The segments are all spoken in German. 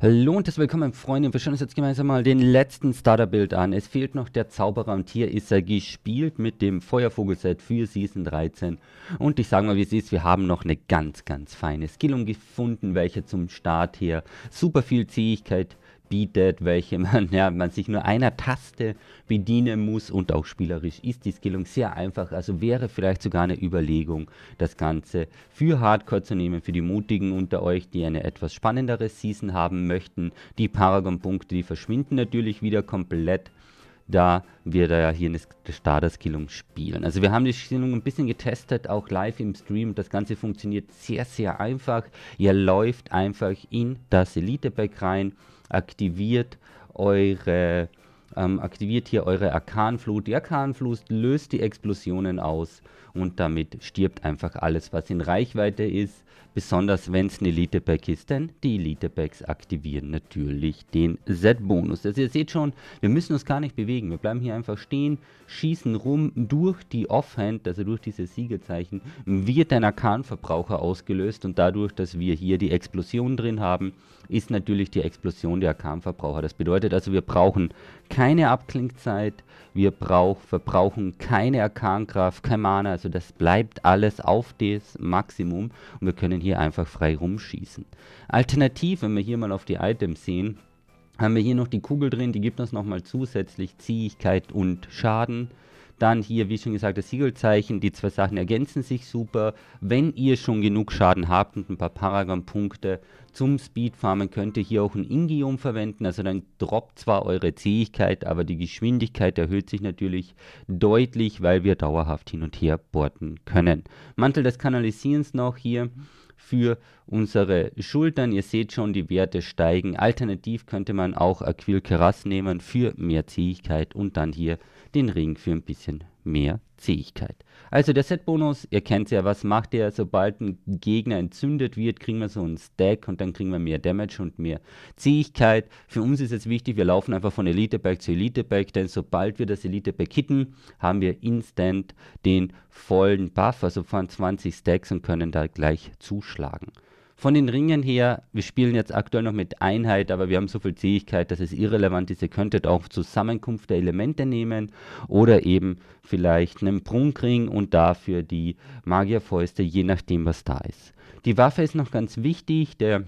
Hallo und willkommen, Freunde. Wir schauen uns jetzt gemeinsam mal den letzten Starter-Build an. Es fehlt noch der Zauberer und hier ist er gespielt mit dem Feuervogel-Set für Season 13. Und ich sage mal, wie es ist, wir haben noch eine ganz, ganz feine Skillung gefunden, welche zum Start her super viel Zähigkeit bietet, welche man, ja, man sich nur einer Taste bedienen muss und auch spielerisch ist die Skillung sehr einfach. Also wäre vielleicht sogar eine Überlegung, das Ganze für Hardcore zu nehmen, für die Mutigen unter euch, die eine etwas spannendere Season haben möchten. Die Paragon-Punkte, die verschwinden natürlich wieder komplett da wir da ja hier eine Starter-Skillung spielen. Also wir haben die Skillung ein bisschen getestet, auch live im Stream. Das Ganze funktioniert sehr, sehr einfach. Ihr läuft einfach in das elite back rein, aktiviert eure ähm, aktiviert hier eure Arkanflut. Die Arkanflut löst die Explosionen aus und damit stirbt einfach alles, was in Reichweite ist. Besonders wenn es ein Elite-Pack ist, denn die Elite-Packs aktivieren natürlich den Z-Bonus. Also ihr seht schon, wir müssen uns gar nicht bewegen. Wir bleiben hier einfach stehen, schießen rum durch die Offhand, also durch diese Siegezeichen, wird ein Arkanverbraucher ausgelöst und dadurch, dass wir hier die Explosion drin haben, ist natürlich die Explosion der Arkanverbraucher. Das bedeutet also, wir brauchen kein keine Abklingzeit, wir brauch, verbrauchen keine Arkankraft, kein Mana, also das bleibt alles auf das Maximum und wir können hier einfach frei rumschießen. Alternativ, wenn wir hier mal auf die Items sehen, haben wir hier noch die Kugel drin, die gibt uns nochmal zusätzlich Ziehigkeit und Schaden. Dann hier, wie schon gesagt, das Siegelzeichen. Die zwei Sachen ergänzen sich super. Wenn ihr schon genug Schaden habt und ein paar Paragon-Punkte zum Speedfarmen, könnt ihr hier auch ein Ingium verwenden. Also dann droppt zwar eure Zähigkeit, aber die Geschwindigkeit erhöht sich natürlich deutlich, weil wir dauerhaft hin und her bohrten können. Mantel des Kanalisierens noch hier für unsere Schultern. Ihr seht schon, die Werte steigen. Alternativ könnte man auch Aquilkeras nehmen für mehr Zähigkeit und dann hier den Ring für ein bisschen mehr Zähigkeit. Also der Set-Bonus, ihr kennt ja, was macht der? Sobald ein Gegner entzündet wird, kriegen wir so einen Stack und dann kriegen wir mehr Damage und mehr Zähigkeit. Für uns ist es wichtig, wir laufen einfach von Elite-Back zu Elite-Back, denn sobald wir das Elite-Back hitten, haben wir instant den vollen Buff, also von 20 Stacks und können da gleich zuschlagen. Von den Ringen her, wir spielen jetzt aktuell noch mit Einheit, aber wir haben so viel Zähigkeit, dass es irrelevant ist. Ihr könntet auch Zusammenkunft der Elemente nehmen oder eben vielleicht einen Prunkring und dafür die Magierfäuste, je nachdem, was da ist. Die Waffe ist noch ganz wichtig. Der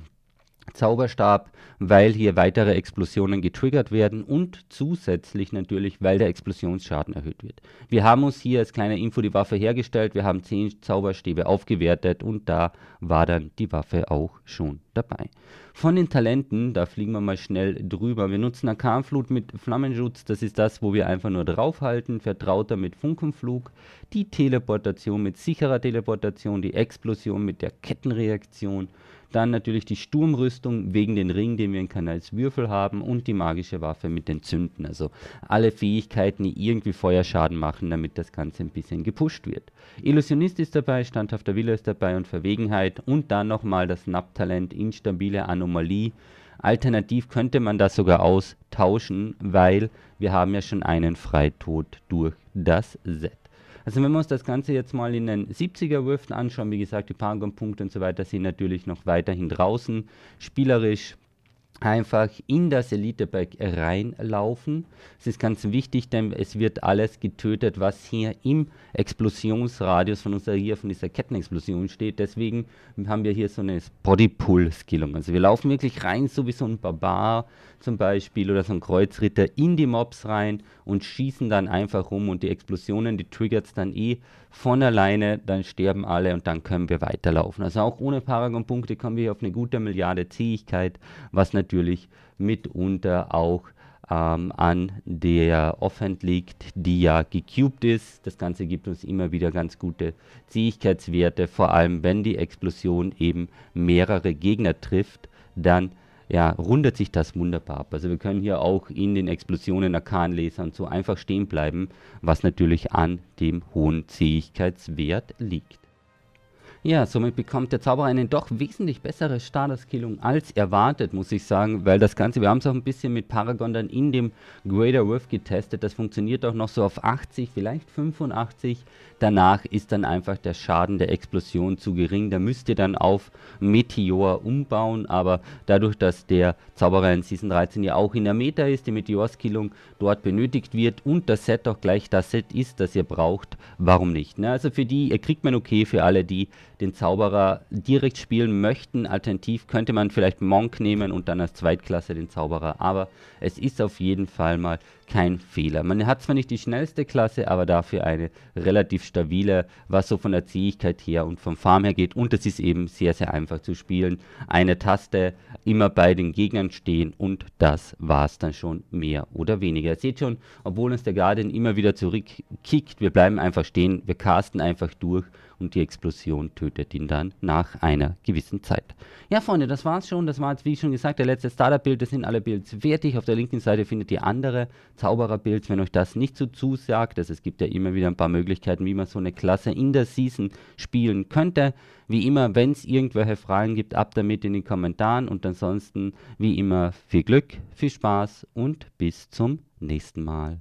Zauberstab, weil hier weitere Explosionen getriggert werden und zusätzlich natürlich, weil der Explosionsschaden erhöht wird. Wir haben uns hier als kleine Info die Waffe hergestellt, wir haben 10 Zauberstäbe aufgewertet und da war dann die Waffe auch schon dabei. Von den Talenten, da fliegen wir mal schnell drüber. Wir nutzen Akanflut mit Flammenschutz, das ist das, wo wir einfach nur draufhalten. Vertrauter mit Funkenflug, die Teleportation mit sicherer Teleportation, die Explosion mit der Kettenreaktion, dann natürlich die Sturmrüstung wegen den Ring, den wir in Kanals Würfel haben und die magische Waffe mit den Zünden. Also alle Fähigkeiten, die irgendwie Feuerschaden machen, damit das Ganze ein bisschen gepusht wird. Illusionist ist dabei, standhafter Wille ist dabei und Verwegenheit und dann nochmal das Nap-Talent instabile Anomalie. Alternativ könnte man das sogar austauschen, weil wir haben ja schon einen Freitod durch das Set. Also wenn wir uns das Ganze jetzt mal in den 70er-Würfen anschauen, wie gesagt, die Paragon-Punkte und so weiter sind natürlich noch weiterhin draußen. Spielerisch einfach in das Eliteberg reinlaufen. Es ist ganz wichtig, denn es wird alles getötet, was hier im Explosionsradius von unserer hier von dieser Kettenexplosion steht. Deswegen haben wir hier so eine Body-Pull-Skillung. Also wir laufen wirklich rein, so wie so ein Barbar zum Beispiel oder so ein Kreuzritter in die Mobs rein und schießen dann einfach rum und die Explosionen, die triggert es dann eh von alleine, dann sterben alle und dann können wir weiterlaufen. Also auch ohne Paragon-Punkte kommen wir auf eine gute Milliarde Zähigkeit, was natürlich mitunter auch ähm, an der Offhand liegt, die ja gecubed ist. Das Ganze gibt uns immer wieder ganz gute Zähigkeitswerte, vor allem wenn die Explosion eben mehrere Gegner trifft, dann ja, rundet sich das wunderbar ab. Also wir können hier auch in den Explosionen, der Orkanlasern so einfach stehen bleiben, was natürlich an dem hohen Zähigkeitswert liegt. Ja, somit bekommt der Zauberer einen doch wesentlich bessere Starterskillung als erwartet, muss ich sagen, weil das Ganze, wir haben es auch ein bisschen mit Paragon dann in dem Greater Wolf getestet, das funktioniert auch noch so auf 80, vielleicht 85, danach ist dann einfach der Schaden der Explosion zu gering, da müsst ihr dann auf Meteor umbauen, aber dadurch, dass der Zauberer in Season 13 ja auch in der Meta ist, die Meteor-Skillung dort benötigt wird und das Set auch gleich das Set ist, das ihr braucht, warum nicht? Ne? Also für die, ihr kriegt man okay, für alle die, den Zauberer direkt spielen möchten. Alternativ könnte man vielleicht Monk nehmen und dann als Zweitklasse den Zauberer. Aber es ist auf jeden Fall mal kein Fehler. Man hat zwar nicht die schnellste Klasse, aber dafür eine relativ stabile, was so von der Zähigkeit her und vom Farm her geht. Und es ist eben sehr, sehr einfach zu spielen. Eine Taste, immer bei den Gegnern stehen und das war es dann schon mehr oder weniger. Ihr seht schon, obwohl uns der Guardian immer wieder zurückkickt, wir bleiben einfach stehen, wir casten einfach durch und die Explosion tötet ihn dann nach einer gewissen Zeit. Ja, Freunde, das war's schon. Das war jetzt, wie schon gesagt, der letzte Startup-Bild. Das sind alle Builds fertig. Auf der linken Seite findet ihr andere Zauberer-Builds, wenn euch das nicht so zusagt. Also es gibt ja immer wieder ein paar Möglichkeiten, wie man so eine Klasse in der Season spielen könnte. Wie immer, wenn es irgendwelche Fragen gibt, ab damit in den Kommentaren. Und ansonsten, wie immer, viel Glück, viel Spaß und bis zum nächsten Mal.